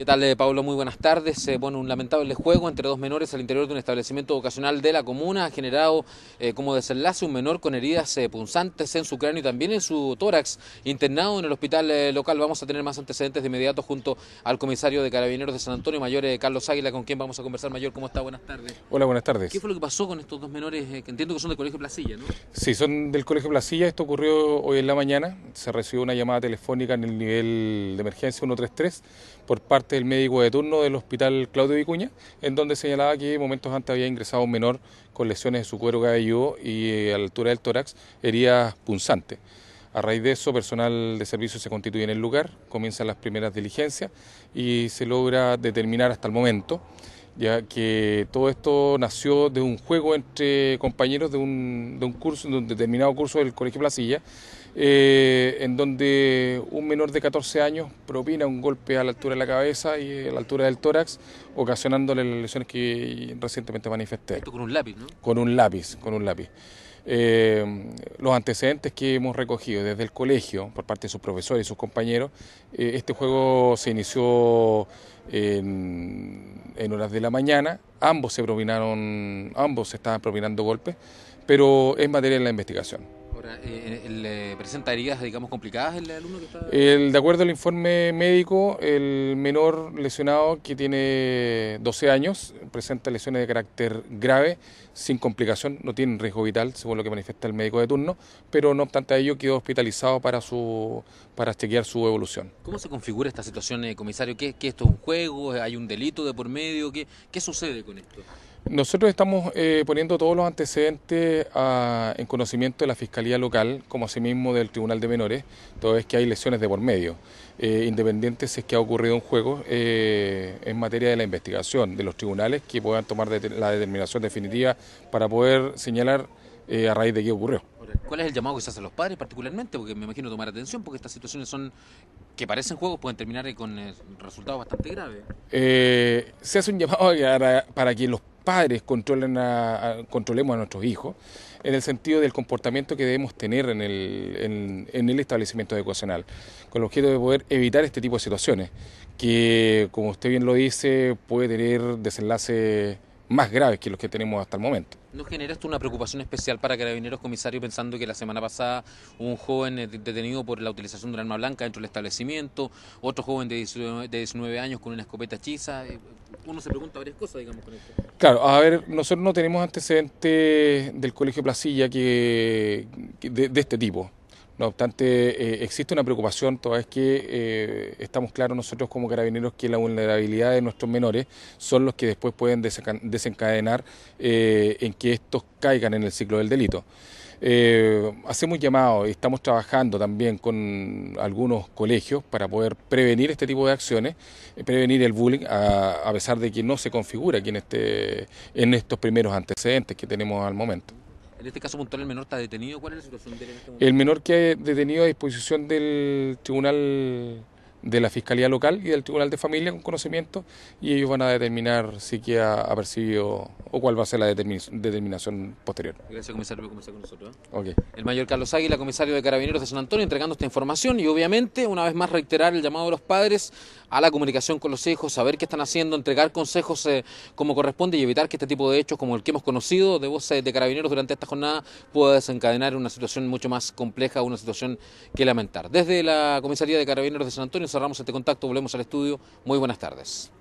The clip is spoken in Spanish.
¿Qué tal, eh, Pablo? Muy buenas tardes. bueno, un lamentable juego entre dos menores al interior de un establecimiento vocacional de la comuna ha generado eh, como desenlace un menor con heridas eh, punzantes en su cráneo y también en su tórax, internado en el hospital local. Vamos a tener más antecedentes de inmediato junto al comisario de Carabineros de San Antonio, Mayor Carlos Águila, con quien vamos a conversar. Mayor, ¿cómo está? Buenas tardes. Hola, buenas tardes. ¿Qué fue lo que pasó con estos dos menores que entiendo que son del Colegio Placilla, no? Sí, son del Colegio Placilla. Esto ocurrió hoy en la mañana. Se recibió una llamada telefónica en el nivel de emergencia 133 por parte el médico de turno del hospital Claudio Vicuña, en donde señalaba que momentos antes había ingresado un menor con lesiones de su cuero cabelludo y a eh, la altura del tórax heridas punzante. A raíz de eso, personal de servicio se constituye en el lugar, comienzan las primeras diligencias y se logra determinar hasta el momento ya que todo esto nació de un juego entre compañeros de un, curso, de un determinado curso del Colegio Placilla, eh, en donde un menor de 14 años propina un golpe a la altura de la cabeza y a eh, la altura del tórax, ocasionándole las lesiones que recientemente manifesté. con un lápiz, ¿no? Con un lápiz, con un lápiz. Eh, los antecedentes que hemos recogido desde el colegio por parte de sus profesores y sus compañeros, este juego se inició en en horas de la mañana. Ambos se propinaron, ambos estaban propinando golpes, pero es materia de la investigación. Eh, ¿le eh, presenta heridas, digamos, complicadas el alumno que está...? El, de acuerdo al informe médico, el menor lesionado que tiene 12 años presenta lesiones de carácter grave, sin complicación, no tiene riesgo vital, según lo que manifiesta el médico de turno, pero no obstante a ello quedó hospitalizado para, su, para chequear su evolución. ¿Cómo se configura esta situación, eh, comisario? ¿Qué, ¿Qué, esto es un juego? ¿Hay un delito de por medio? ¿Qué, qué sucede con esto? Nosotros estamos eh, poniendo todos los antecedentes ah, en conocimiento de la Fiscalía Local, como asimismo del Tribunal de Menores, toda vez que hay lesiones de por medio, eh, independientes si es que ha ocurrido un juego eh, en materia de la investigación de los tribunales que puedan tomar la determinación definitiva para poder señalar a raíz de qué ocurrió. ¿Cuál es el llamado que se hace a los padres particularmente? Porque me imagino tomar atención, porque estas situaciones son que parecen juegos pueden terminar con resultados bastante graves. se hace un llamado para, para que los padres controlen a, controlemos a nuestros hijos, en el sentido del comportamiento que debemos tener en el, en, el establecimiento educacional, con el objeto de poder evitar este tipo de situaciones, que, como usted bien lo dice, puede tener desenlace más graves que los que tenemos hasta el momento. ¿No generaste una preocupación especial para carabineros, comisarios, pensando que la semana pasada un joven eh, detenido por la utilización de un arma blanca dentro del establecimiento, otro joven de 19, años con una escopeta hechiza? Eh, uno se pregunta varias cosas, digamos, con esto. Claro, a ver, nosotros no tenemos antecedentes del Colegio Placilla que, de este tipo. No obstante, eh, existe una preocupación, toda vez que eh, estamos claros nosotros como carabineros que la vulnerabilidad de nuestros menores son los que después pueden desencadenar eh, en que estos caigan en el ciclo del delito. hacemos llamado y estamos trabajando también con algunos colegios para poder prevenir este tipo de acciones, prevenir el bullying, a, pesar de que no se configura aquí en, este, en estos primeros antecedentes que tenemos al momento. En este caso, puntual, el menor está detenido. ¿Cuál es la situación de él este El menor que ha detenido a disposición del tribunal de la Fiscalía Local y del Tribunal de Familia con conocimiento y ellos van a determinar si queda apercibido o cuál va a ser la determinación posterior. Gracias, comisario, por comenzar con nosotros. ¿eh? El mayor Carlos Águila, comisario de Carabineros de San Antonio, entregando esta información y obviamente, una vez más, reiterar el llamado de los padres a la comunicación con los hijos, saber qué están haciendo, entregar consejos eh, como corresponde y evitar que este tipo de hechos, como el que hemos conocido de voces de Carabineros durante esta jornada, pueda desencadenar una situación mucho más compleja, una situación que lamentar. Desde la comisaría de Carabineros de San Antonio cerramos este contacto, volvemos al estudio. Muy buenas tardes.